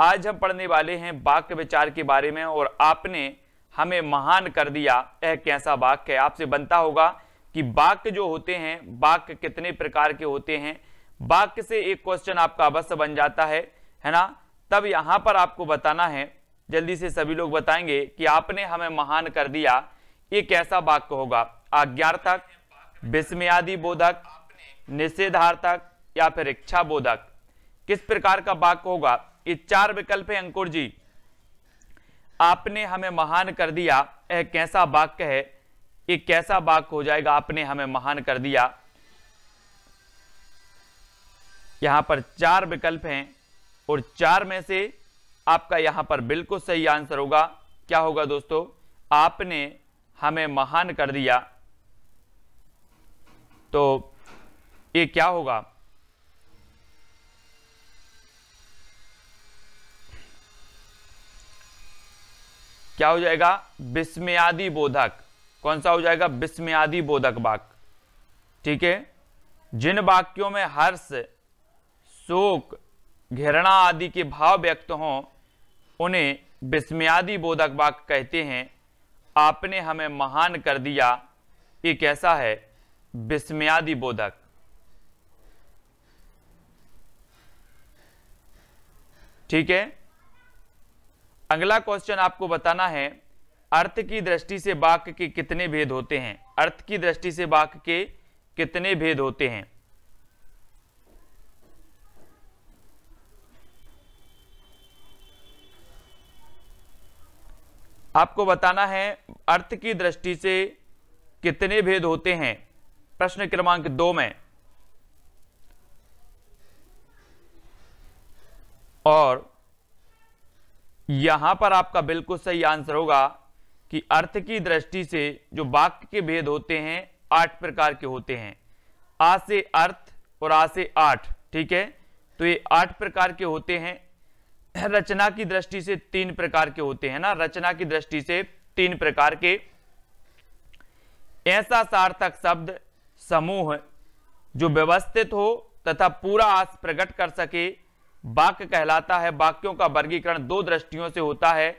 आज हम पढ़ने वाले हैं वाक्य विचार के बारे में और आपने हमें महान कर दिया यह कैसा वाक्य है आपसे बनता होगा कि वाक्य जो होते हैं वाक्य कितने प्रकार के होते हैं वाक्य से एक क्वेश्चन आपका अवश्य बन जाता है है ना तब यहां पर आपको बताना है जल्दी से सभी लोग बताएंगे कि आपने हमें महान कर दिया ये कैसा वाक्य होगा आज्ञार्थक विस्मयादि बोधक निषेधार्थक या फिर इच्छा बोधक किस प्रकार का वाक्य होगा ये चार विकल्प है अंकुर जी आपने हमें महान कर दिया यह कैसा वाक्य है ये कैसा वाक्य हो जाएगा आपने हमें महान कर दिया यहां पर चार विकल्प हैं और चार में से आपका यहां पर बिल्कुल सही आंसर होगा क्या होगा दोस्तों आपने हमें महान कर दिया तो ये क्या होगा क्या हो जाएगा विस्मयादि बोधक कौन सा हो जाएगा विस्मयादि बोधक वाक्य ठीक है जिन वाक्यों में हर्ष शोक घृणा आदि के भाव व्यक्त हों उन्हें विस्मयादि बोधक वाक्य कहते हैं आपने हमें महान कर दिया ये कैसा है विस्मयादि बोधक ठीक है अगला क्वेश्चन आपको बताना है अर्थ की दृष्टि से वाक्य के कितने भेद होते हैं अर्थ की दृष्टि से वाक्य के कितने भेद होते हैं आपको बताना है अर्थ की दृष्टि से कितने भेद होते हैं प्रश्न क्रमांक दो में और यहां पर आपका बिल्कुल सही आंसर होगा कि अर्थ की दृष्टि से जो वाक्य के भेद होते हैं आठ प्रकार के होते हैं आ से अर्थ और आ से आठ ठीक है तो ये आठ प्रकार के होते हैं रचना की दृष्टि से तीन प्रकार के होते हैं ना रचना की दृष्टि से तीन प्रकार के ऐसा सार्थक शब्द समूह जो व्यवस्थित हो तथा पूरा आस प्रकट कर सके वाक्य कहलाता है वाक्यों का वर्गीकरण दो दृष्टियों से होता है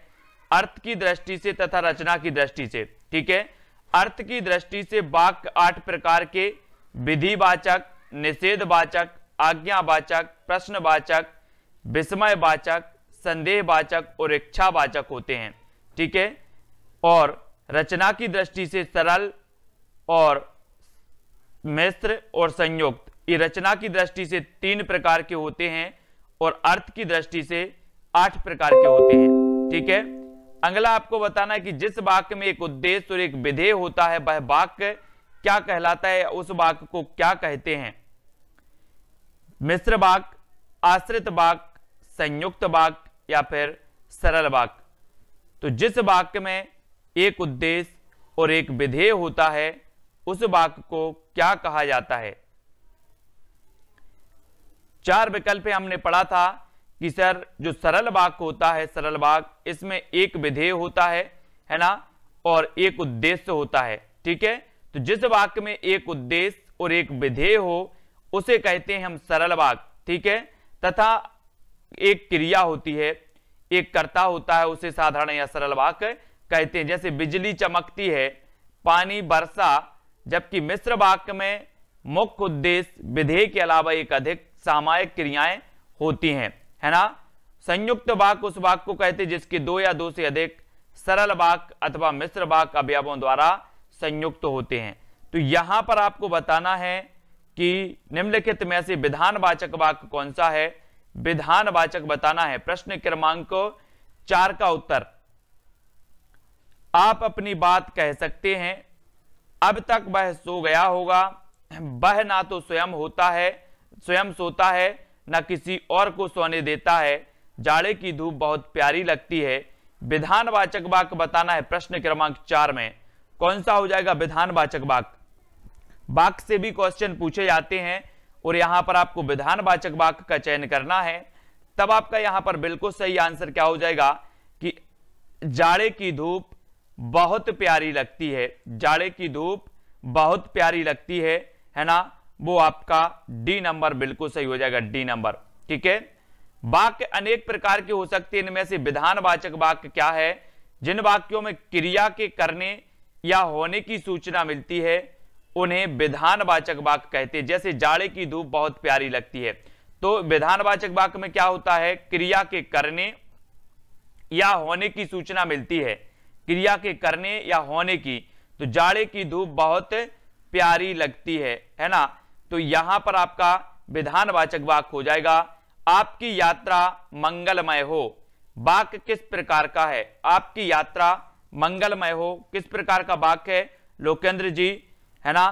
अर्थ की दृष्टि से तथा रचना की दृष्टि से ठीक है अर्थ की दृष्टि से वाक्य आठ प्रकार के विधिवाचक निषेधवाचक आज्ञावाचक प्रश्नवाचक विस्मयवाचक संदेहवाचक और इच्छावाचक होते हैं ठीक है और रचना की दृष्टि से सरल और मिश्र और संयुक्त ये रचना की दृष्टि से तीन प्रकार के होते हैं और अर्थ की दृष्टि से आठ प्रकार के होते हैं ठीक है अगला आपको बताना है कि जिस वाक्य में एक उद्देश्य और एक विधेय होता है वह वाक्य क्या कहलाता है उस वाक्य को क्या कहते हैं मिश्र वाक आश्रित वाक संयुक्त वाक या फिर सरल वाक तो जिस वाक्य में एक उद्देश्य और एक विधेय होता है उस वाक्य को क्या कहा जाता है चार विकल्प हमने पढ़ा था कि सर जो सरल वाक्य होता है सरल वाक इसमें एक विधेय होता है है ना और एक उद्देश्य होता है ठीक है तो जिस वाक्य में एक उद्देश्य और एक विधेय हो उसे कहते हैं हम सरल वाक ठीक है तथा एक क्रिया होती है एक कर्ता होता है उसे साधारण या सरल वाक कहते हैं जैसे बिजली चमकती है पानी बरसा जबकि मिश्र वाक्य में मुख्य उद्देश्य विधेय के अलावा एक अधिक सामायिक क्रियाएं होती हैं है ना संयुक्त वाक उस वाक को कहते हैं जिसके दो या दो से अधिक सरल वाक अथवा मिश्र वाक अवयवों द्वारा संयुक्त होते हैं तो यहां पर आपको बताना है कि निम्नलिखित में से विधानवाचक वाक्य कौन सा है विधानवाचक बताना है प्रश्न क्रमांक चार का उत्तर आप अपनी बात कह सकते हैं अब तक वह सो गया होगा वह ना तो स्वयं होता है स्वयं सोता है न किसी और को सोने देता है जाड़े की धूप बहुत प्यारी लगती है विधानवाचक वाक बताना है प्रश्न क्रमांक चार में कौन सा हो जाएगा विधानवाचक वाक वाक से भी क्वेश्चन पूछे जाते हैं और यहां पर आपको विधानवाचक वाक का चयन करना है तब आपका यहां पर बिल्कुल सही आंसर क्या हो जाएगा कि जाड़े की धूप बहुत प्यारी लगती है जाड़े की धूप बहुत प्यारी लगती है है ना वो आपका डी नंबर बिल्कुल सही हो जाएगा डी नंबर ठीक है वाक्य अनेक प्रकार की हो सकते हैं इनमें से विधान वाचक वाक्य क्या है जिन वाक्यों में क्रिया के करने या होने की सूचना मिलती है उन्हें विधानवाचक वाक्य कहते हैं जैसे जाड़े की धूप बहुत प्यारी लगती है तो विधानवाचक वाक्य में क्या होता है क्रिया के करने या होने की सूचना मिलती है क्रिया के करने या होने की तो जाड़े की धूप बहुत प्यारी लगती है है ना तो यहां पर आपका विधानवाचक वाक हो जाएगा आपकी यात्रा मंगलमय हो वाक किस प्रकार का है आपकी यात्रा मंगलमय हो किस प्रकार का वाक है लोकेंद्र जी है ना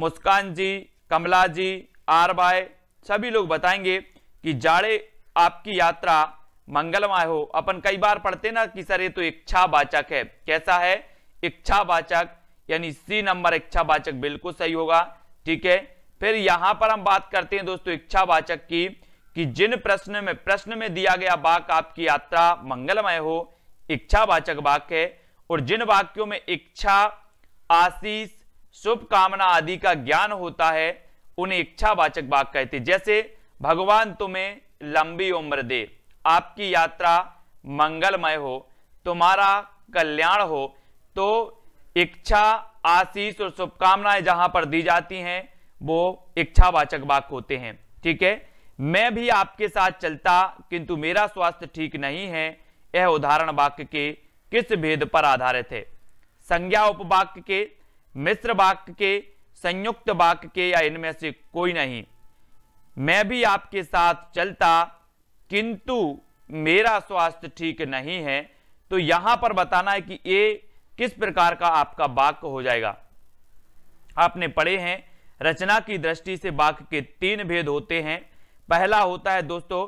मुस्कान जी कमला जी आर बाय सभी लोग बताएंगे कि जाड़े आपकी यात्रा मंगलमय हो अपन कई बार पढ़ते ना कि सर ये तो इच्छा वाचक है कैसा है इच्छावाचक यानी सी नंबर इच्छा वाचक बिल्कुल सही होगा ठीक है फिर यहां पर हम बात करते हैं दोस्तों इच्छावाचक की कि जिन प्रश्न में प्रश्न में दिया गया वाक आपकी यात्रा मंगलमय हो इच्छावाचक वाक्य है और जिन वाक्यों में इच्छा आशीष शुभकामना आदि का ज्ञान होता है उन्हें इच्छावाचक बाक कहते हैं जैसे भगवान तुम्हें लंबी उम्र दे आपकी यात्रा मंगलमय हो तुम्हारा कल्याण हो तो इच्छा आशीष और शुभकामनाएं जहां पर दी जाती हैं वो इच्छावाचक वाक्य होते हैं ठीक है मैं भी आपके साथ चलता किंतु मेरा स्वास्थ्य ठीक नहीं है यह उदाहरण वाक्य के किस भेद पर आधारित है संज्ञा उपवाक्य के मिश्र वाक्य के संयुक्त वाक्य के या इनमें से कोई नहीं मैं भी आपके साथ चलता किंतु मेरा स्वास्थ्य ठीक नहीं है तो यहां पर बताना है कि ये किस प्रकार का आपका वाक्य हो जाएगा आपने पढ़े हैं रचना की दृष्टि से वाक्य के तीन भेद होते हैं पहला होता है दोस्तों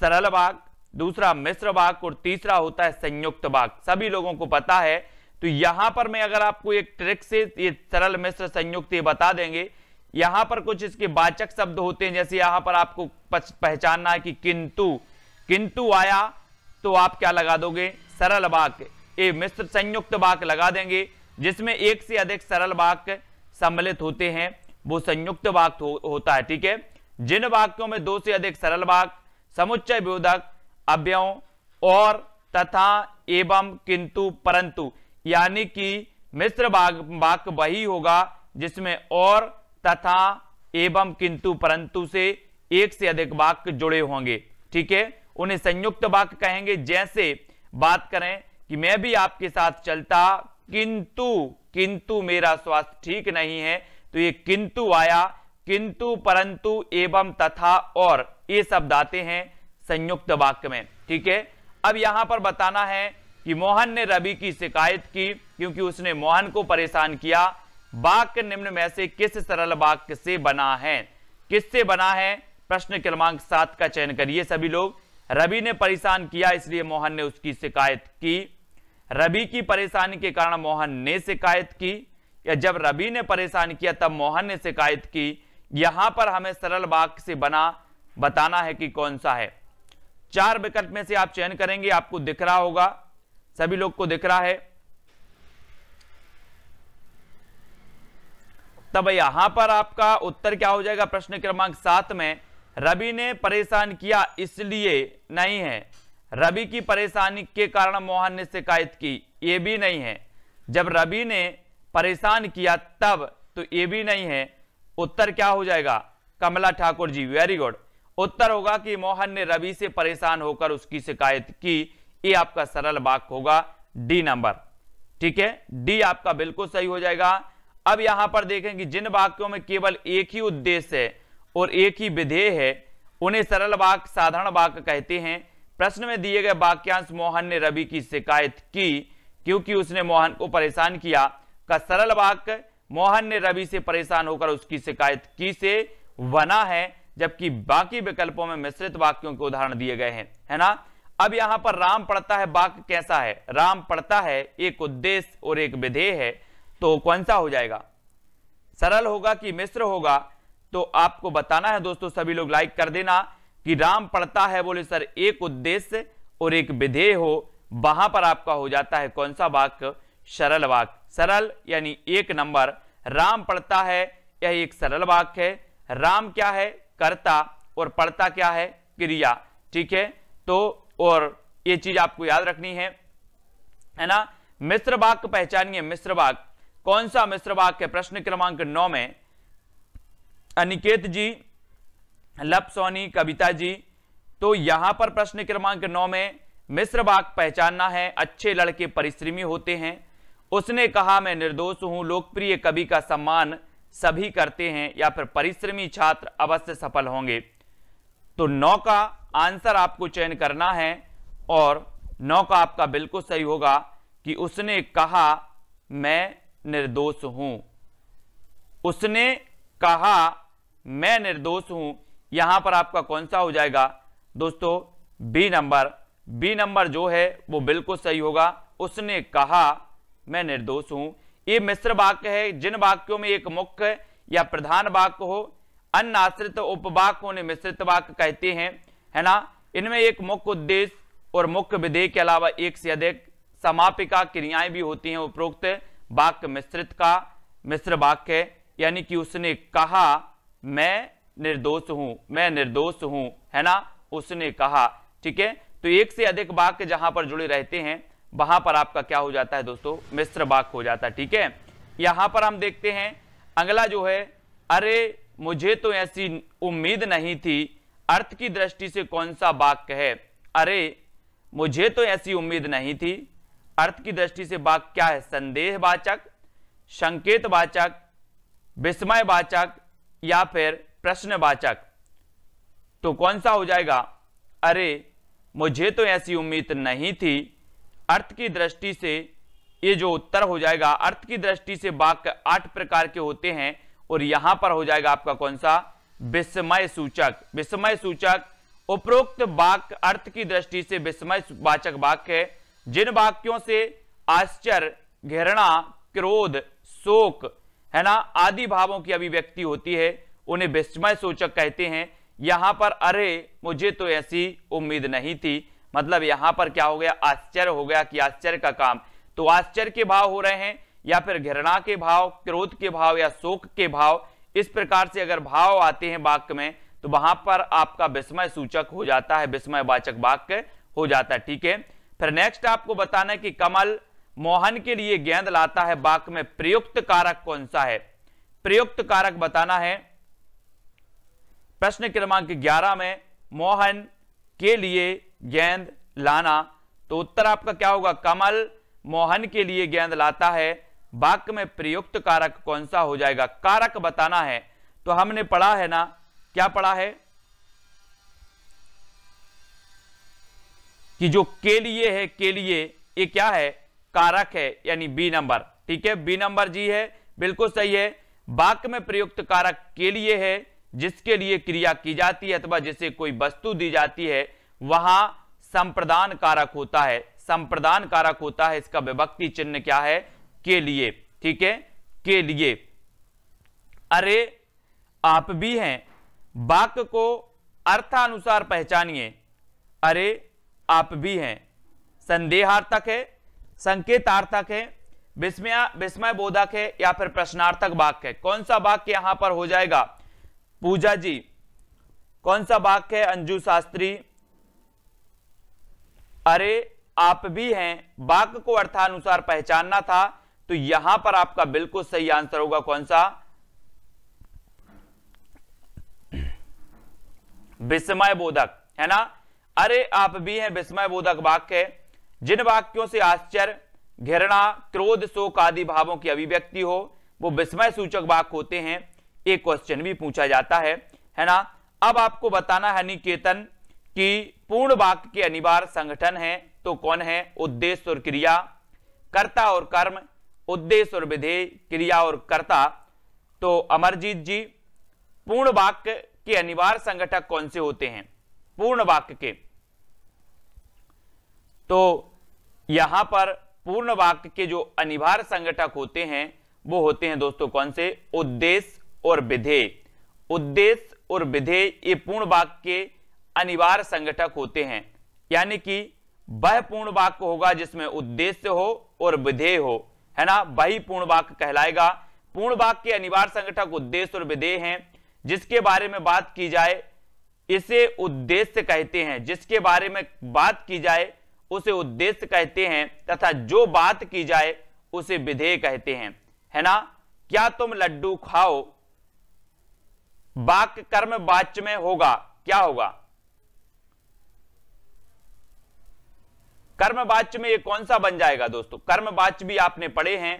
सरल वाक दूसरा मिश्र वाक और तीसरा होता है संयुक्त वाक सभी लोगों को पता है तो यहां पर मैं अगर आपको एक ट्रिक से ये सरल मिश्र संयुक्त ये बता देंगे यहां पर कुछ इसके वाचक शब्द होते हैं जैसे यहां पर आपको पहचानना है कि किंतु किंतु आया तो आप क्या लगा दोगे सरल वाक्य ये मिश्र संयुक्त वाक लगा देंगे जिसमें एक से अधिक सरल वाक्य सम्मिलित होते हैं वो संयुक्त वाक्य हो, होता है ठीक है जिन वाक्यों में दो से अधिक सरल वाक्य समुच्चय विरोधक अव्ययों और तथा एवं किंतु परंतु यानी कि मिश्र वाक्य वही होगा जिसमें और तथा एवं किंतु परंतु से एक से अधिक वाक्य जुड़े होंगे ठीक है उन्हें संयुक्त वाक्य कहेंगे जैसे बात करें कि मैं भी आपके साथ चलता किंतु किंतु मेरा स्वास्थ्य ठीक नहीं है तो ये किंतु आया किंतु परंतु एवं तथा और ये शब्द आते हैं संयुक्त वाक्य में ठीक है अब यहां पर बताना है कि मोहन ने रवि की शिकायत की क्योंकि उसने मोहन को परेशान किया वाक्य निम्न में से किस सरल वाक्य से बना है किससे बना है प्रश्न क्रमांक सात का चयन करिए सभी लोग रवि ने परेशान किया इसलिए मोहन ने उसकी शिकायत की रबी की परेशानी के कारण मोहन ने शिकायत की या जब रबी ने परेशान किया तब मोहन ने शिकायत की यहां पर हमें सरल वाक्य से बना बताना है कि कौन सा है चार विकल्प में से आप चयन करेंगे आपको दिख रहा होगा सभी लोग को दिख रहा है तब यहां पर आपका उत्तर क्या हो जाएगा प्रश्न क्रमांक सात में रवि ने परेशान किया इसलिए नहीं है रबी की परेशानी के कारण मोहन ने शिकायत की ये भी नहीं है जब रबी ने परेशान किया तब तो ये भी नहीं है उत्तर क्या हो जाएगा कमला ठाकुर जी वेरी गुड उत्तर होगा कि मोहन ने रवि से परेशान होकर उसकी शिकायत की ये आपका सरल वाक्य होगा डी नंबर ठीक है डी आपका बिल्कुल सही हो जाएगा अब यहां पर देखें कि जिन वाक्यों में केवल एक ही उद्देश्य है और एक ही विधेय है उन्हें सरल वाक साधारण वाक्य कहते हैं प्रश्न में दिए गए वाक्यांश मोहन ने रवि की शिकायत की क्योंकि उसने मोहन को परेशान किया का सरल वाक्य मोहन ने रवि से परेशान होकर उसकी शिकायत की से बना है जबकि बाकी विकल्पों में मिश्रित वाक्यों के उदाहरण दिए गए हैं है ना अब यहां पर राम पढ़ता है वाक्य कैसा है राम पढ़ता है एक उद्देश्य और एक विधेय है तो कौन सा हो जाएगा सरल होगा कि मिश्र होगा तो आपको बताना है दोस्तों सभी लोग लाइक कर देना कि राम पढ़ता है बोले सर एक उद्देश्य और एक विधेय हो वहां पर आपका हो जाता है कौन सा वाक्य सरल वाक्य सरल यानी एक नंबर राम पढ़ता है यह एक सरल वाक्य है राम क्या है कर्ता और पढ़ता क्या है क्रिया ठीक है तो और ये चीज आपको याद रखनी है है ना मिश्र वाक्य पहचानिए मिश्र वाक्य कौन सा मिश्र वाक्य प्रश्न क्रमांक नौ में अनिकेत जी लप सोनी कविता जी तो यहां पर प्रश्न क्रमांक नौ में मिश्र बाग पहचानना है अच्छे लड़के परिश्रमी होते हैं उसने कहा मैं निर्दोष हूं लोकप्रिय कवि का सम्मान सभी करते हैं या फिर परिश्रमी छात्र अवश्य सफल होंगे तो नौ का आंसर आपको चयन करना है और नौ का आपका बिल्कुल सही होगा कि उसने कहा मैं निर्दोष हूं उसने कहा मैं निर्दोष हूं यहां पर आपका कौन सा हो जाएगा दोस्तों बी नंबर बी नंबर जो है वो बिल्कुल सही होगा उसने कहा मैं निर्दोष हूं ये मिश्र वाक्य है जिन वाक्यों में एक मुख्य या प्रधान वाक्य हो अन्य आश्रित उपवाक्य उन्हें मिश्रित वाक्य कहते हैं है ना इनमें एक मुख्य उद्देश्य और मुख्य विधेय के अलावा एक से अधिक समापिका क्रियाएं भी होती हैं उपरोक्त वाक्य मिश्रित का मिश्र वाक्य यानी कि उसने कहा मैं निर्दोष हूं मैं निर्दोष हूं है ना उसने कहा ठीक है तो एक से अधिक वाक्य जहां पर जुड़े रहते हैं वहां पर आपका क्या हो जाता है दोस्तों मिश्र वाक्य हो जाता है ठीक है यहां पर हम देखते हैं अगला जो है अरे मुझे तो ऐसी उम्मीद नहीं थी अर्थ की दृष्टि से कौन सा वाक्य है अरे मुझे तो ऐसी उम्मीद नहीं थी अर्थ की दृष्टि से वाक्य क्या है संदेह वाचक संकेत वाचक विस्मय वाचक या फिर प्रश्नवाचक तो कौन सा हो जाएगा अरे मुझे तो ऐसी उम्मीद नहीं थी अर्थ की दृष्टि से ये जो उत्तर हो जाएगा अर्थ की दृष्टि से वाक्य आठ प्रकार के होते हैं और यहां पर हो जाएगा आपका कौन सा विस्मय सूचक विस्मय सूचक उपरोक्त वाक्य अर्थ की दृष्टि से विस्मय वाचक वाक्य है जिन वाक्यों से आश्चर्य घृणा क्रोध शोक है ना आदि भावों की अभिव्यक्ति होती है उन्हें विस्मय सूचक कहते हैं यहाँ पर अरे मुझे तो ऐसी उम्मीद नहीं थी मतलब यहाँ पर क्या हो गया आश्चर्य हो गया कि आश्चर्य का काम तो आश्चर्य के भाव हो रहे हैं या फिर घृणा के भाव क्रोध के भाव या शोक के भाव इस प्रकार से अगर भाव आते हैं वाक्य में तो वहां पर आपका विस्मय सूचक हो जाता है विस्मय वाचक वाक्य हो जाता है ठीक है फिर नेक्स्ट आपको बताना है कि कमल मोहन के लिए गेंद लाता है वाक्य में प्रयुक्त कारक कौन सा है प्रयुक्त कारक बताना है प्रश्न क्रमांक 11 में मोहन के लिए गेंद लाना तो उत्तर आपका क्या होगा कमल मोहन के लिए गेंद लाता है बाक में प्रयुक्त कारक कौन सा हो जाएगा कारक बताना है तो हमने पढ़ा है ना क्या पढ़ा है कि जो के लिए है के लिए ये क्या है कारक है यानी बी नंबर ठीक है बी नंबर जी है बिल्कुल सही है बाक में प्रयुक्त कारक के लिए है जिसके लिए क्रिया की जाती है अथवा जिसे कोई वस्तु दी जाती है वहां संप्रदान कारक होता है संप्रदान कारक होता है इसका विभक्ति चिन्ह क्या है के लिए ठीक है के लिए अरे आप भी हैं वाक्य को अर्थानुसार पहचानिए अरे आप भी हैं संदेहार्थक है संकेतार्थक है विस्मय विस्मय बोधक है या फिर प्रश्नार्थक वाक्य है कौन सा वाक्य यहां पर हो जाएगा पूजा जी कौन सा वाक्य है अंजू शास्त्री अरे आप भी हैं वाक को अर्थानुसार पहचानना था तो यहां पर आपका बिल्कुल सही आंसर होगा कौन सा विस्मय बोधक है ना अरे आप भी हैं विस्मय बोधक वाक्य जिन वाक्यों से आश्चर्य घृणा क्रोध शोक आदि भावों की अभिव्यक्ति हो वो विस्मय सूचक वाक्य होते हैं एक क्वेश्चन भी पूछा जाता है है ना अब आपको बताना है निकेतन कि पूर्ण वाक्य के अनिवार्य संगठन है तो कौन है उद्देश्य और क्रिया कर्ता और कर्म उद्देश्य और विधेय क्रिया और कर्ता तो अमरजीत जी पूर्ण वाक्य के अनिवार्य संगठक कौन से होते हैं पूर्ण वाक्य के तो यहां पर पूर्ण वाक्य के जो अनिवार्य संगठक होते हैं वो होते हैं दोस्तों कौन से उद्देश्य और विधेय उद्देश्य और विधेय ये पूर्ण वाक्य के अनिवार्य संगठक होते हैं यानी कि वह पूर्ण वाक्य होगा जिसमें उद्देश्य हो और विधेय हो है ना वही पूर्ण वाक्य कहलाएगा पूर्ण वाक्य के अनिवार्य संगठक उद्देश्य और विधेय हैं जिसके बारे में बात की जाए इसे उद्देश्य कहते हैं जिसके बारे में बात की जाए उसे उद्देश्य कहते हैं तथा जो बात की जाए उसे विधेय कहते हैं है ना क्या तुम लड्डू खाओ वाक्य कर्म वाच्य में होगा क्या होगा कर्म वाच्य में ये कौन सा बन जाएगा दोस्तों कर्म वाच्य भी आपने पढ़े हैं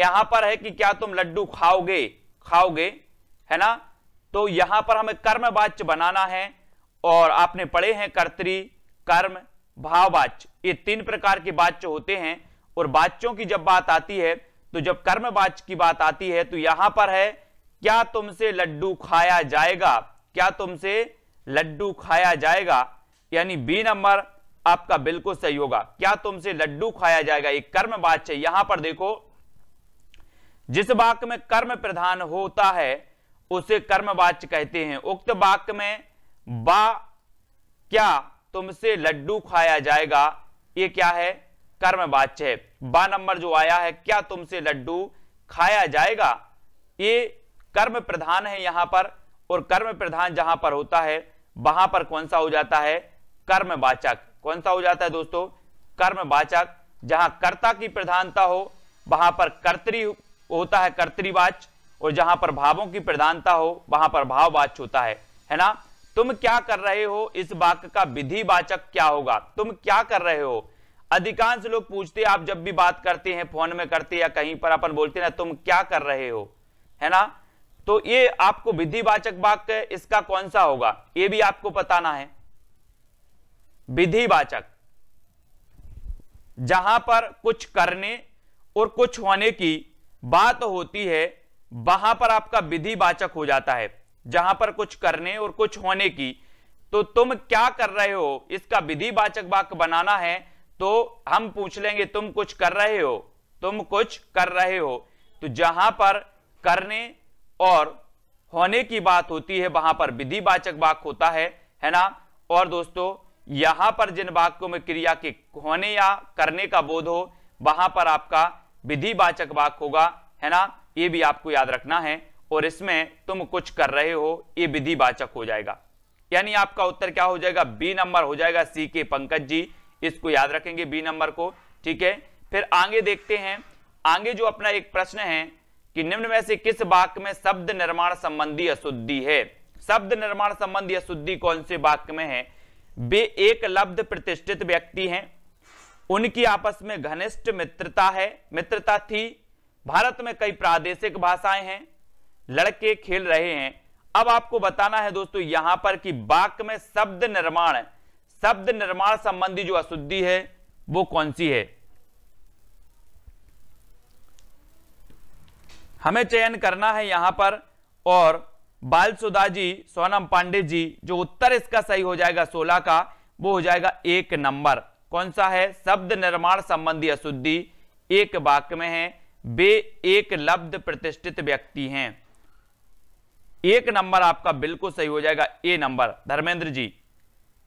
यहां पर है कि क्या तुम लड्डू खाओगे खाओगे है ना तो यहां पर हमें कर्म वाच्य बनाना है और आपने पढ़े हैं कर्तरी कर्म भाववाच्य ये तीन प्रकार के वाच्य होते हैं और वाच्यों की जब बात आती है तो जब कर्म वाच्य की बात आती है तो यहां पर है क्या तुमसे लड्डू खाया जाएगा क्या तुमसे लड्डू खाया जाएगा यानी बी नंबर आपका बिल्कुल सही होगा क्या तुमसे लड्डू खाया जाएगा ये कर्म वाच्य यहां पर देखो जिस वाक्य में कर्म प्रधान होता है उसे कर्म वाच्य कहते हैं उक्त वाक्य में बा क्या तुमसे लड्डू खाया जाएगा ये क्या है कर्म वाच्य है बा नंबर जो आया है क्या तुमसे लड्डू खाया जाएगा ये कर्म प्रधान है यहां पर और कर्म प्रधान जहां पर होता है वहां पर कौन सा हो जाता है कर्म वाचक कौन सा हो जाता है दोस्तों कर्म वाचक जहां कर्ता की प्रधानता हो वहां पर कर्तरी होता है कर्तवाच और जहां पर भावों की प्रधानता हो वहां पर भाववाच होता है है ना तुम क्या कर रहे हो इस वाक्य का विधि वाचक क्या होगा तुम क्या कर रहे हो अधिकांश लोग पूछते आप जब भी बात करते हैं फोन में करते हैं या कहीं पर अपन बोलते हैं ना तुम क्या कर रहे हो है ना तो ये आपको विधिवाचक वाक्य इसका कौन सा होगा ये भी आपको बताना है विधिवाचक जहां पर कुछ करने और कुछ होने की बात होती है वहां पर आपका विधिवाचक हो जाता है जहां पर कुछ करने और कुछ होने की तो तुम क्या कर रहे हो इसका विधिवाचक वाक्य बनाना है तो हम पूछ लेंगे तुम कुछ कर रहे हो तुम कुछ कर रहे हो तो जहां पर करने और होने की बात होती है वहां पर विधिवाचक वाक होता है है ना और दोस्तों यहां पर जिन वाक्यों में क्रिया के होने या करने का बोध हो वहां पर आपका विधिवाचक वाक होगा है ना ये भी आपको याद रखना है और इसमें तुम कुछ कर रहे हो ये विधिवाचक हो जाएगा यानी आपका उत्तर क्या हो जाएगा बी नंबर हो जाएगा सी के पंकज जी इसको याद रखेंगे बी नंबर को ठीक है फिर आगे देखते हैं आगे जो अपना एक प्रश्न है कि निम्न में से किस वाक्य में शब्द निर्माण संबंधी अशुद्धि है शब्द निर्माण संबंधी अशुद्धि कौन से वाक्य में है वे एक लब्ध प्रतिष्ठित व्यक्ति हैं उनकी आपस में घनिष्ठ मित्रता है मित्रता थी भारत में कई प्रादेशिक भाषाएं हैं लड़के खेल रहे हैं अब आपको बताना है दोस्तों यहां पर कि वाक्य में शब्द निर्माण शब्द निर्माण संबंधी जो अशुद्धि है वो कौन सी है हमें चयन करना है यहां पर और बाल सुधा जी सोनम पांडे जी जो उत्तर इसका सही हो जाएगा सोलह का वो हो जाएगा एक नंबर कौन सा है शब्द निर्माण संबंधी अशुद्धि एक वाक्य में है बे एक लब्ध प्रतिष्ठित व्यक्ति हैं एक नंबर आपका बिल्कुल सही हो जाएगा ए नंबर धर्मेंद्र जी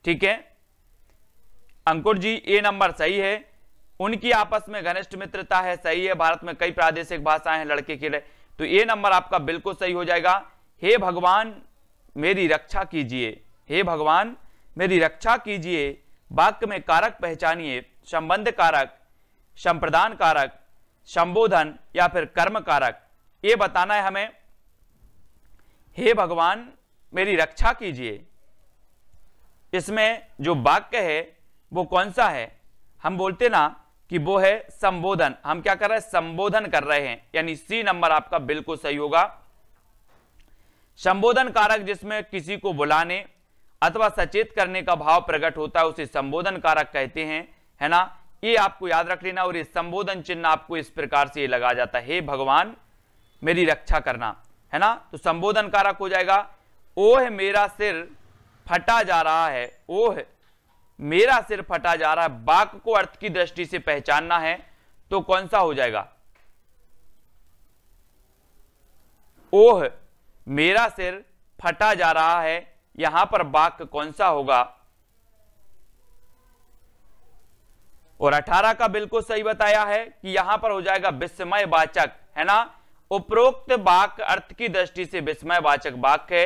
ठीक है अंकुर जी ए नंबर सही है उनकी आपस में घनिष्ठ मित्रता है सही है भारत में कई प्रादेशिक भाषाएं हैं लड़के के लिए तो ये नंबर आपका बिल्कुल सही हो जाएगा हे भगवान मेरी रक्षा कीजिए हे भगवान मेरी रक्षा कीजिए वाक्य में कारक पहचानिए संबंध कारक संप्रदान कारक संबोधन या फिर कर्म कारक ये बताना है हमें हे भगवान मेरी रक्षा कीजिए इसमें जो वाक्य है वो कौन सा है हम बोलते ना कि वो है संबोधन हम क्या कर रहे हैं संबोधन कर रहे हैं यानी सी नंबर आपका बिल्कुल सही होगा संबोधन कारक जिसमें किसी को बुलाने अथवा सचेत करने का भाव प्रकट होता है उसे संबोधन कारक कहते हैं है ना ये आपको याद रख लेना और ये संबोधन चिन्ह आपको इस प्रकार से लगा जाता है भगवान मेरी रक्षा करना है ना तो संबोधन कारक हो जाएगा ओह मेरा सिर फटा जा रहा है ओह मेरा सिर फटा जा रहा है बाक को अर्थ की दृष्टि से पहचानना है तो कौन सा हो जाएगा ओह मेरा सिर फटा जा रहा है यहां पर बाक कौन सा होगा और 18 का बिल्कुल सही बताया है कि यहां पर हो जाएगा विस्मय वाचक है ना उपरोक्त बाक अर्थ की दृष्टि से विस्मय वाचक बाक है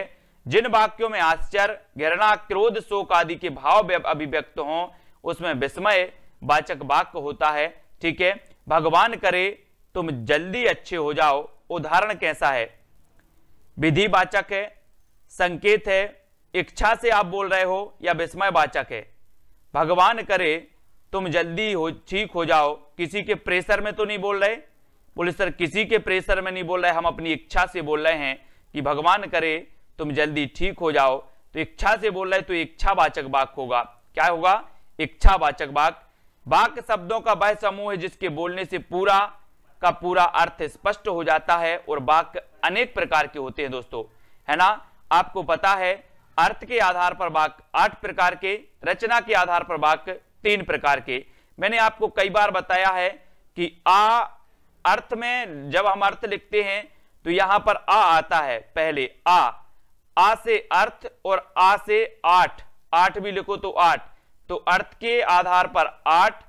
जिन वाक्यों में आश्चर्य घृणा क्रोध शोक आदि के भाव अभिव्यक्त हो उसमें विस्मय वाचक वाक्य होता है ठीक है भगवान करे तुम जल्दी अच्छे हो जाओ उदाहरण कैसा है विधि वाचक है संकेत है इच्छा से आप बोल रहे हो या विस्मय वाचक है भगवान करे तुम जल्दी हो ठीक हो जाओ किसी के प्रेशर में तो नहीं बोल रहे बोले सर किसी के प्रेशर में नहीं बोल रहे हम अपनी इच्छा से बोल रहे हैं कि भगवान करे तुम जल्दी ठीक हो जाओ तो इच्छा से बोल रहे तो इच्छा वाचक वाक होगा क्या होगा इच्छा वाचक वाक बाक शब्दों का वह समूह है जिसके बोलने से पूरा का पूरा अर्थ स्पष्ट हो जाता है और वाक्य अनेक प्रकार के होते हैं दोस्तों है ना आपको पता है अर्थ के आधार पर बाक आठ प्रकार के रचना के आधार पर वाक्य तीन प्रकार के मैंने आपको कई बार बताया है कि आ अर्थ में जब हम अर्थ लिखते हैं तो यहां पर आ आता है पहले आ आ से अर्थ और आ से आठ आठ भी लिखो तो आठ तो अर्थ के आधार पर आठ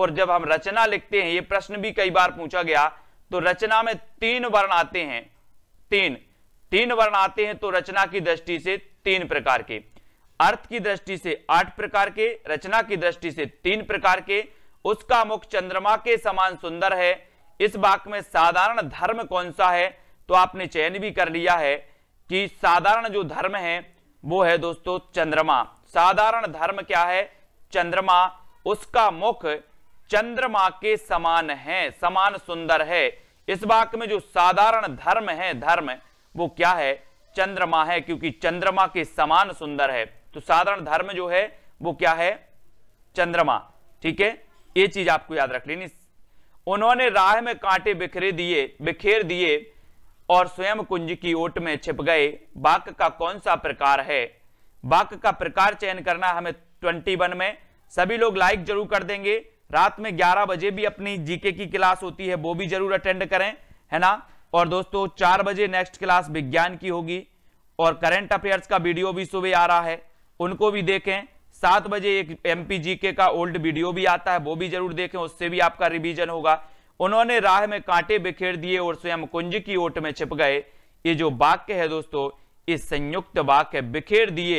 और जब हम रचना लिखते हैं ये प्रश्न भी कई बार पूछा गया तो रचना में तीन वर्ण आते हैं तीन तीन वर्ण आते हैं तो रचना की दृष्टि से तीन प्रकार के अर्थ की दृष्टि से आठ प्रकार के रचना की दृष्टि से तीन प्रकार के उसका मुख चंद्रमा के समान सुंदर है इस वाक में साधारण धर्म कौन सा है तो आपने चयन भी कर लिया है कि साधारण जो धर्म है वो है दोस्तों चंद्रमा साधारण धर्म क्या है चंद्रमा उसका मुख चंद्रमा के समान है समान सुंदर है इस बात में जो साधारण धर्म है धर्म वो क्या है चंद्रमा है क्योंकि चंद्रमा के समान सुंदर है तो साधारण धर्म जो है वो क्या है चंद्रमा ठीक है ये चीज आपको याद रख लेनी उन्होंने राह में कांटे बिखरे दिए बिखेर दिए और स्वयं कुंज की ओट में छिप गए बाक का कौन सा प्रकार है बाक का प्रकार चयन करना हमें ट्वेंटी वन में सभी लोग लाइक जरूर कर देंगे रात में ग्यारह बजे भी अपनी जीके की क्लास होती है वो भी जरूर अटेंड करें है ना और दोस्तों चार बजे नेक्स्ट क्लास विज्ञान की होगी और करंट अफेयर्स का वीडियो भी सुबह आ रहा है उनको भी देखें सात बजे एक एम का ओल्ड वीडियो भी आता है वो भी जरूर देखें उससे भी आपका रिविजन होगा उन्होंने राह में कांटे बिखेर दिए और स्वयं कुंज की ओट में छिप गए ये जो वाक्य है दोस्तों ये संयुक्त वाक्य बिखेर दिए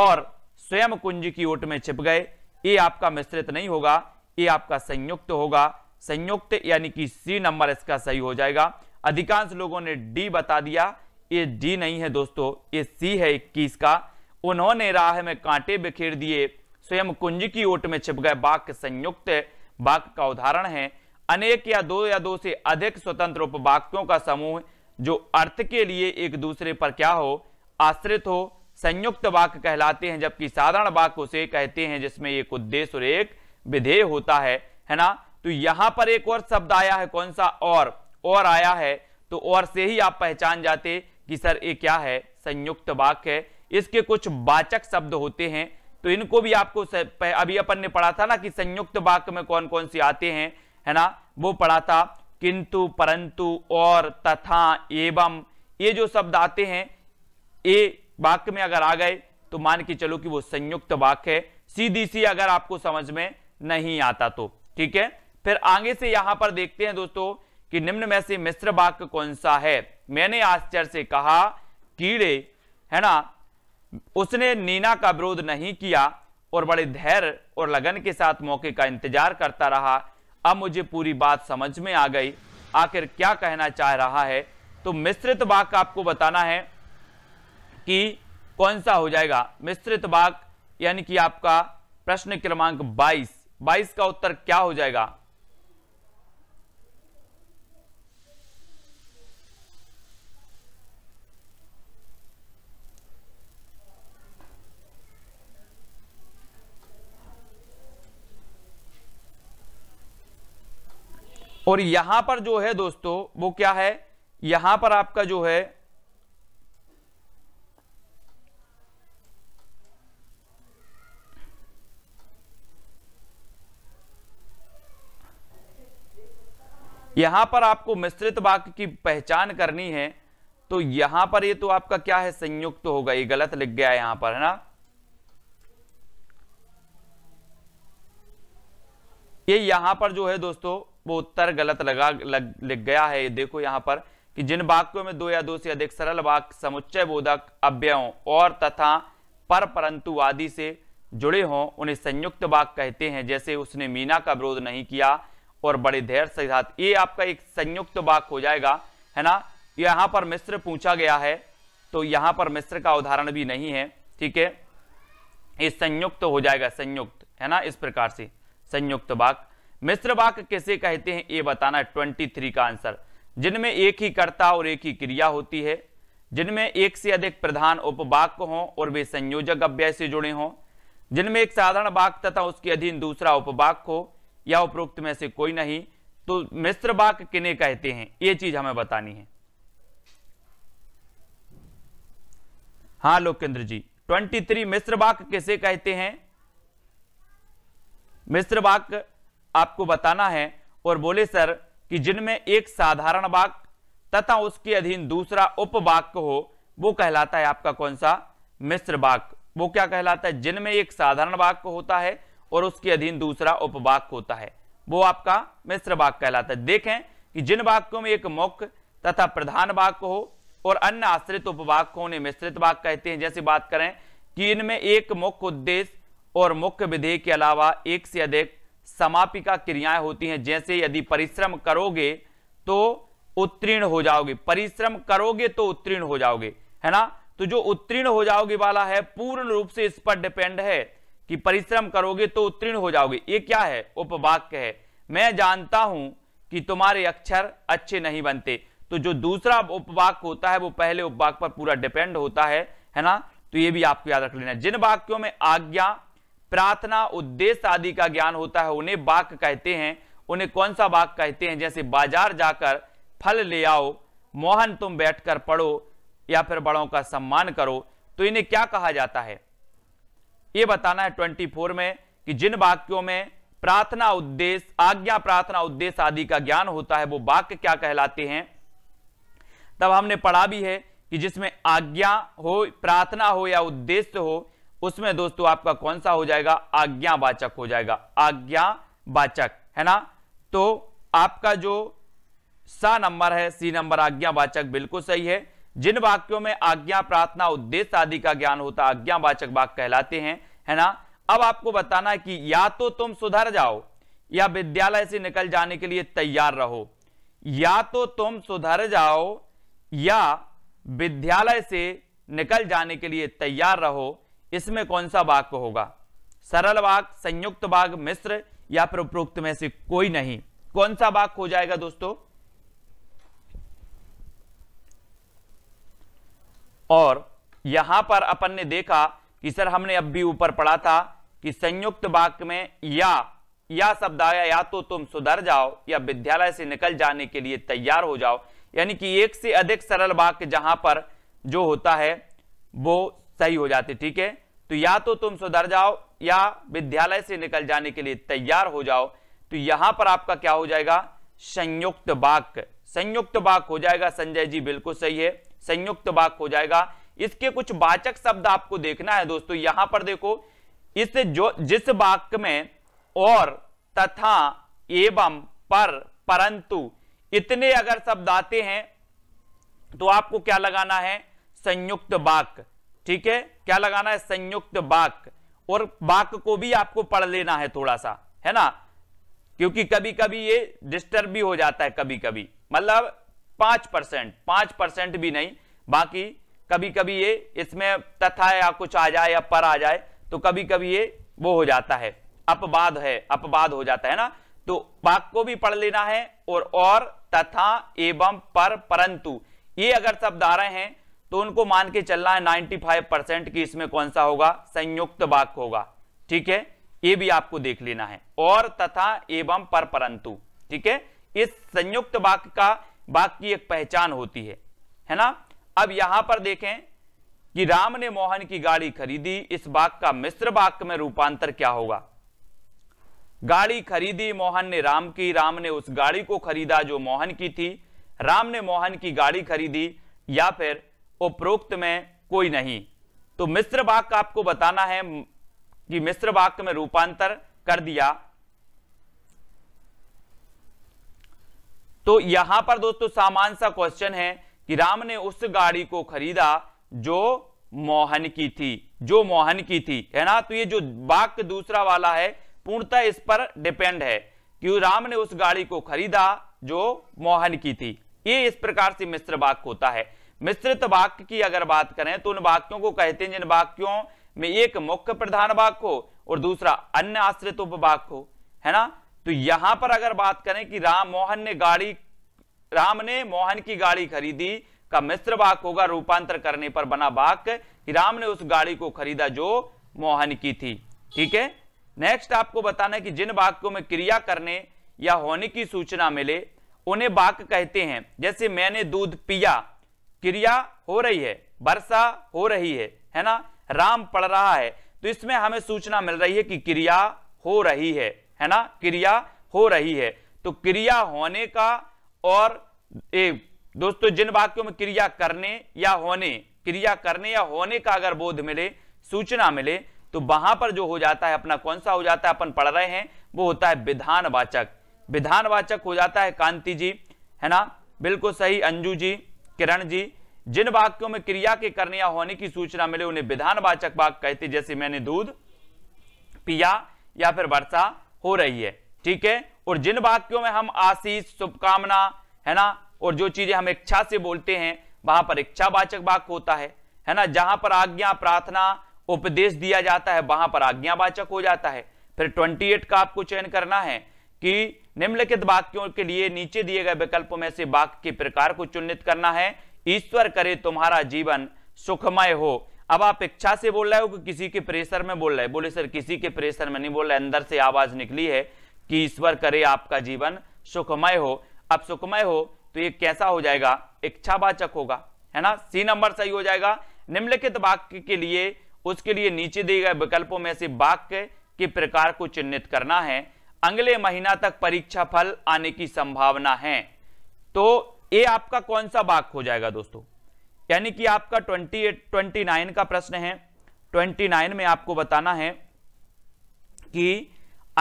और स्वयं कुंज की ओट में छिप गए ये आपका मिश्रित नहीं होगा ये आपका संयुक्त होगा संयुक्त यानी कि सी नंबर इसका सही हो जाएगा अधिकांश लोगों ने डी बता दिया ये डी नहीं है दोस्तों ये सी है इक्कीस का उन्होंने राह में कांटे बिखेर दिए स्वयं कुंज की ओट में छिप गए वाक्य संयुक्त वाक्य का उदाहरण है अनेक या दो या दो से अधिक स्वतंत्र उपवाक्यों का समूह जो अर्थ के लिए एक दूसरे पर क्या हो आश्रित हो संयुक्त वाक्य कहलाते हैं जबकि साधारण वाक्य उसे कहते हैं जिसमें एक उद्देश्य और एक विधेय होता है है ना तो यहां पर एक और शब्द आया है कौन सा और और आया है तो और से ही आप पहचान जाते कि सर ये क्या है संयुक्त वाक्य है इसके कुछ वाचक शब्द होते हैं तो इनको भी आपको अभी अपन ने पढ़ा था ना कि संयुक्त वाक्य में कौन कौन से आते हैं है ना वो पढ़ा था किंतु परंतु और तथा एवं ये जो शब्द आते हैं ये वाक्य में अगर आ गए तो मान के चलो कि वो संयुक्त वाक्य है सीधी सी अगर आपको समझ में नहीं आता तो ठीक है फिर आगे से यहां पर देखते हैं दोस्तों कि निम्न में से मिश्र वाक्य कौन सा है मैंने आश्चर्य से कहा कीड़े है ना उसने नीना का विरोध नहीं किया और बड़े धैर्य और लगन के साथ मौके का इंतजार करता रहा अब मुझे पूरी बात समझ में आ गई आखिर क्या कहना चाह रहा है तो मिश्रित का आपको बताना है कि कौन सा हो जाएगा मिश्रित बाग यानी कि आपका प्रश्न क्रमांक 22 22 का उत्तर क्या हो जाएगा और यहां पर जो है दोस्तों वो क्या है यहां पर आपका जो है यहां पर आपको मिश्रित वाक्य की पहचान करनी है तो यहां पर ये तो आपका क्या है संयुक्त तो होगा ये गलत लिख गया यहां पर है ना ये यहां पर जो है दोस्तों वो उत्तर गलत लगा लग, लग गया है देखो यहाँ पर कि जिन वाक्यों में दो या दो से अधिक सरल वाक्य समुच्चय बोधक अव्ययों और तथा पर परंतु आदि से जुड़े हों उन्हें संयुक्त वाक्य कहते हैं जैसे उसने मीना का विरोध नहीं किया और बड़े धैर्य से साथ ये आपका एक संयुक्त वाक्य हो जाएगा है ना यहाँ पर मिस्र पूछा गया है तो यहाँ पर मिस्र का उदाहरण भी नहीं है ठीक है ये संयुक्त हो जाएगा संयुक्त है ना इस प्रकार से संयुक्त वाक्य मिश्र वाक्य किसे कहते हैं ये बताना है ट्वेंटी थ्री का आंसर जिनमें एक ही कर्ता और एक ही क्रिया होती है जिनमें एक से अधिक प्रधान उपवाक्य हों और वे संयोजक अव्यय से जुड़े हों जिनमें एक साधारण वाक्य तथा उसके अधीन दूसरा उपवाक्य हो या उपरोक्त में से कोई नहीं तो मिश्र वाक्य किन्हें कहते हैं ये चीज हमें बतानी है हाँ लोकेंद्र जी 23 मिश्र वाक्य किसे कहते हैं मिश्र वाक्य आपको बताना है और बोले सर कि जिनमें एक साधारण वाक तथा उसके अधीन दूसरा उपवाक्य हो वो कहलाता है आपका कौन सा मिश्र वाक्य वो क्या कहलाता है जिनमें एक साधारण वाक्य होता है और उसके अधीन दूसरा उपवाक्य होता है वो आपका मिश्र वाक्य कहलाता है देखें कि जिन वाक्यों में एक मुख्य तथा प्रधान वाक्य हो और अन्य आश्रित उपवाक्य उन्हें मिश्रित वाक्य कहते हैं जैसे बात करें कि इनमें एक मुख्य उद्देश्य और मुख्य विधेय के अलावा एक से अधिक समापिका क्रियाएं होती हैं जैसे यदि परिश्रम करोगे तो उत्तीर्ण हो जाओगे परिश्रम करोगे तो उत्तीर्ण हो जाओगे है ना तो जो उत्तीर्ण हो जाओगे वाला है पूर्ण रूप से इस पर डिपेंड है कि परिश्रम करोगे तो उत्तीर्ण हो जाओगे ये क्या है उपवाक्य है मैं जानता हूं कि तुम्हारे अक्षर अच्छे नहीं बनते तो जो दूसरा उपवाक्य होता है वो पहले उपवाक पर पूरा डिपेंड होता है है ना तो ये भी आपको याद रख लेना जिन वाक्यों में आज्ञा प्रार्थना उद्देश्य आदि का ज्ञान होता है उन्हें बाक कहते हैं उन्हें कौन सा बाक कहते हैं जैसे बाजार जाकर फल ले आओ मोहन तुम बैठकर पढ़ो या फिर बड़ों का सम्मान करो तो इन्हें क्या कहा जाता है ये बताना है 24 में कि जिन वाक्यों में प्रार्थना उद्देश्य आज्ञा प्रार्थना उद्देश्य आदि का ज्ञान होता है वो वाक्य क्या कहलाते हैं तब हमने पढ़ा भी है कि जिसमें आज्ञा हो प्रार्थना हो या उद्देश्य हो उसमें दोस्तों आपका कौन सा हो जाएगा आज्ञावाचक हो जाएगा आज्ञावाचक है ना तो आपका जो सा नंबर है सी नंबर आज्ञावाचक बिल्कुल सही है जिन वाक्यों में आज्ञा प्रार्थना उद्देश्य आदि का ज्ञान होता आज्ञावाचक वाक्य कहलाते हैं है ना अब आपको बताना है कि या तो तुम सुधर जाओ या विद्यालय से निकल जाने के लिए तैयार रहो या तो तुम सुधर जाओ या विद्यालय से निकल जाने के लिए तैयार रहो इसमें कौन सा वाक्य होगा सरल वाक संयुक्त वाक्य मिश्र या फिर उपरोक्त में से कोई नहीं कौन सा वाक हो जाएगा दोस्तों और यहां पर अपन ने देखा कि सर हमने अब भी ऊपर पढ़ा था कि संयुक्त वाक्य में या या शब्द आया या तो तुम सुधर जाओ या विद्यालय से निकल जाने के लिए तैयार हो जाओ यानी कि एक से अधिक सरल वाक्य जहां पर जो होता है वो सही हो जाते ठीक है तो या तो तुम सुधर जाओ या विद्यालय से निकल जाने के लिए तैयार हो जाओ तो यहां पर आपका क्या हो जाएगा संयुक्त बाक संयुक्त बाक हो जाएगा संजय जी बिल्कुल सही है संयुक्त बाक हो जाएगा इसके कुछ वाचक शब्द आपको देखना है दोस्तों यहां पर देखो इस जो जिस बाक में और तथा एवं पर परंतु इतने अगर शब्द आते हैं तो आपको क्या लगाना है संयुक्त वाक्य ठीक है क्या लगाना है संयुक्त बाक और बाक को भी आपको पढ़ लेना है थोड़ा सा है ना क्योंकि कभी कभी ये डिस्टर्ब भी हो जाता है कभी कभी मतलब पांच परसेंट पांच परसेंट भी नहीं बाकी कभी कभी ये इसमें तथा या कुछ आ जाए या पर आ जाए तो कभी कभी ये वो हो जाता है अपवाद है अपवाद हो जाता है ना तो बाक को भी पढ़ लेना है और और तथा एवं पर परंतु ये अगर शब्द आ रहे हैं तो उनको मान के चलना है 95 परसेंट की इसमें कौन सा होगा संयुक्त बाक होगा ठीक है ये भी आपको देख लेना है और तथा एवं पर परंतु ठीक है इस संयुक्त बाक का वाक्य की एक पहचान होती है है ना अब यहां पर देखें कि राम ने मोहन की गाड़ी खरीदी इस बाक का मिश्र वाक्य में रूपांतर क्या होगा गाड़ी खरीदी मोहन ने राम की राम ने उस गाड़ी को खरीदा जो मोहन की थी राम ने मोहन की गाड़ी खरीदी या फिर उपरोक्त में कोई नहीं तो मिश्र वाक्य का आपको बताना है कि मिश्र वाक्य में रूपांतर कर दिया तो यहां पर दोस्तों सामान सा क्वेश्चन है कि राम ने उस गाड़ी को खरीदा जो मोहन की थी जो मोहन की थी है ना तो ये जो वाक्य दूसरा वाला है पूर्णतः इस पर डिपेंड है कि राम ने उस गाड़ी को खरीदा जो मोहन की थी ये इस प्रकार से मिश्र वाक्य होता है मिश्रित वाक्य की अगर बात करें तो उन वाक्यों को कहते हैं जिन वाक्यों में एक मुख्य प्रधान वाक्य हो और दूसरा अन्य आश्रित उपवाक्य हो है ना तो यहां पर अगर बात करें कि राम मोहन ने गाड़ी राम ने मोहन की गाड़ी खरीदी का मिश्र वाक होगा रूपांतर करने पर बना वाक्य कि राम ने उस गाड़ी को खरीदा जो मोहन की थी ठीक है नेक्स्ट आपको बताना है कि जिन वाक्यों में क्रिया करने या होने की सूचना मिले उन्हें वाक्य कहते हैं जैसे मैंने दूध पिया क्रिया हो रही है वर्षा हो रही है है ना राम पढ़ रहा है तो इसमें हमें सूचना मिल रही है कि क्रिया हो रही है है ना क्रिया हो रही है तो क्रिया होने का और ए, दोस्तों जिन वाक्यों में क्रिया करने या होने क्रिया करने या होने का अगर बोध मिले सूचना मिले तो वहां पर जो हो जाता है अपना कौन सा हो जाता है अपन पढ़ रहे हैं वो होता है विधानवाचक विधानवाचक हो जाता है कांति जी है ना बिल्कुल सही अंजू जी किरण जी जिन वाक्यों में क्रिया के करने या होने की सूचना मिले उन्हें विधानवाचक वाक्य कहते जैसे मैंने दूध पिया या फिर वर्षा हो रही है ठीक है और जिन वाक्यों में हम आशीष शुभकामना है ना और जो चीजें हम इच्छा से बोलते हैं वहां पर इच्छावाचक वाक्य होता है है ना जहां पर आज्ञा प्रार्थना उपदेश दिया जाता है वहां पर आज्ञावाचक हो जाता है फिर 28 का आपको चयन करना है कि निम्नलिखित वाक्यों के लिए नीचे दिए गए विकल्पों में से वाक्य के प्रकार को चुनित करना है ईश्वर करे तुम्हारा जीवन सुखमय हो अब आप इच्छा से बोल रहे हो कि किसी के प्रेशर में बोल रहे हैं बोले सर किसी के प्रेशर में नहीं बोल रहे अंदर से आवाज निकली है कि ईश्वर करे आपका जीवन सुखमय हो अब सुखमय हो तो ये कैसा हो जाएगा इच्छावाचक होगा है ना सी नंबर सही हो जाएगा निम्नलिखित वाक्य के लिए उसके लिए नीचे दिए गए विकल्पों में से वाक्य के प्रकार को चिन्हित करना है अगले महीना तक परीक्षा फल आने की संभावना है तो ये आपका कौन सा बाक हो जाएगा दोस्तों यानी कि आपका 28 29 का प्रश्न है 29 में आपको बताना है कि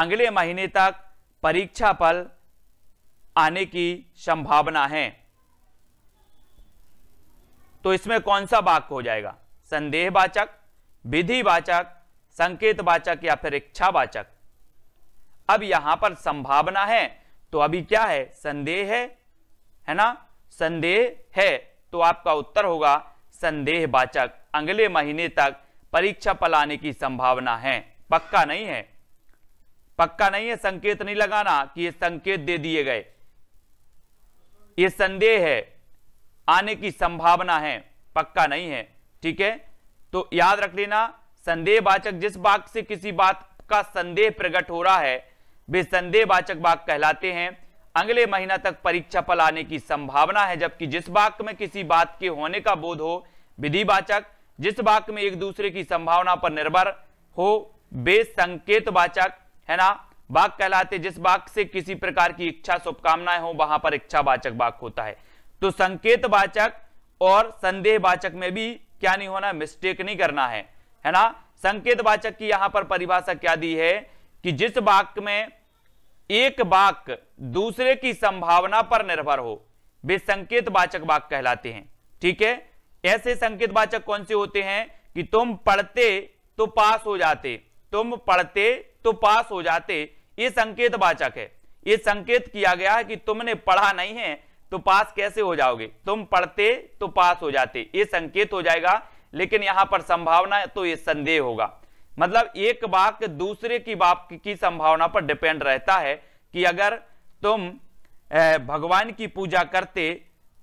अगले महीने तक परीक्षा फल आने की संभावना है तो इसमें कौन सा वाक्य हो जाएगा संदेहवाचक विधिवाचक संकेतवाचक या फिर इच्छावाचक अब यहां पर संभावना है तो अभी क्या है संदेह है है ना संदेह है तो आपका उत्तर होगा संदेह वाचक अगले महीने तक परीक्षा पलाने की संभावना है पक्का नहीं है पक्का नहीं है संकेत नहीं लगाना कि ये संकेत दे दिए गए ये संदेह है आने की संभावना है पक्का नहीं है ठीक है तो याद रख लेना संदेह वाचक जिस बात से किसी बात का संदेह प्रकट हो रहा है वे संदेह वाचक वाक कहलाते हैं अगले महीना तक परीक्षा फल आने की संभावना है जबकि जिस वाक्य में किसी बात के होने का बोध हो विधिवाचक जिस वाक्य में एक दूसरे की संभावना पर निर्भर हो वे संकेत वाचक है ना वाक कहलाते जिस वाक से किसी प्रकार की इच्छा शुभकामनाएं हो वहां पर इच्छा वाचक वाक होता है तो संकेत वाचक और संदेह वाचक में भी क्या नहीं होना मिस्टेक नहीं करना है है ना संकेत वाचक की यहां पर परिभाषा क्या दी है कि जिस वाक्य में एक वाक्य दूसरे की संभावना पर निर्भर हो वे संकेत वाचक वाक्य कहलाते हैं ठीक है ऐसे संकेत वाचक कौन से होते हैं कि तुम पढ़ते तो पास हो जाते तुम पढ़ते तो पास हो जाते ये संकेत वाचक है ये संकेत किया गया है कि तुमने पढ़ा नहीं है तो पास कैसे हो जाओगे तुम पढ़ते तो पास हो जाते ये संकेत हो जाएगा लेकिन यहां पर संभावना तो ये संदेह होगा मतलब एक वाक्य दूसरे की बाप की संभावना पर डिपेंड रहता है कि अगर तुम भगवान की पूजा करते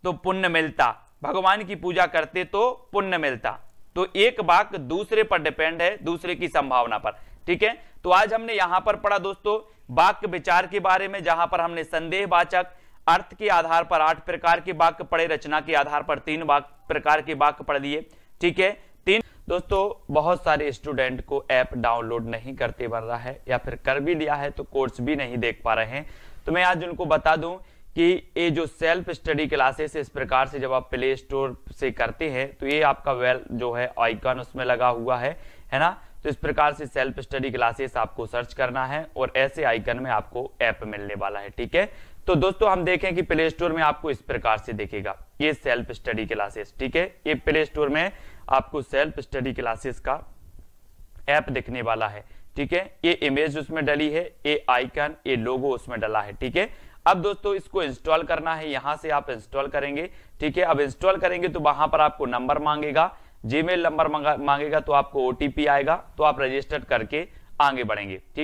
तो पुण्य मिलता भगवान की पूजा करते तो पुण्य मिलता तो एक बाक दूसरे पर डिपेंड है दूसरे की संभावना पर ठीक है तो आज हमने यहां पर पढ़ा दोस्तों वाक्य विचार के बारे में जहां पर हमने संदेह वाचक अर्थ के आधार पर आठ प्रकार के वाक्य पढ़े रचना के आधार पर तीन वाक्य प्रकार के वाक्य पढ़ लिए ठीक है तीन दोस्तों बहुत सारे स्टूडेंट को ऐप डाउनलोड नहीं करते बन रहा है या फिर कर भी लिया है तो कोर्स भी नहीं देख पा रहे हैं तो मैं आज उनको बता दूं कि ये जो सेल्फ स्टडी क्लासेस इस प्रकार से जब आप प्ले स्टोर से करते हैं तो ये आपका वेल जो है आइकन उसमें लगा हुआ है है ना तो इस प्रकार से सेल्फ स्टडी क्लासेस आपको सर्च करना है और ऐसे आइकन में आपको ऐप मिलने वाला है ठीक है तो दोस्तों हम देखें कि प्ले स्टोर में आपको इस प्रकार से देखेगा ये सेल्फ स्टडी क्लासेस ठीक है ये प्ले स्टोर में आपको सेल्फ स्टडी क्लासेस का ऐप दिखने वाला है ठीक है ये इमेज उसमें डली है ये आइकन ये लोगो उसमें डला है ठीक है अब दोस्तों इसको इंस्टॉल करना है यहां से आप इंस्टॉल करेंगे ठीक है अब इंस्टॉल करेंगे तो वहां पर आपको नंबर मांगेगा जीमेल नंबर मांगेगा तो आपको ओटीपी आएगा तो आप रजिस्टर्ड करके आगे बढ़ेंगे ठीक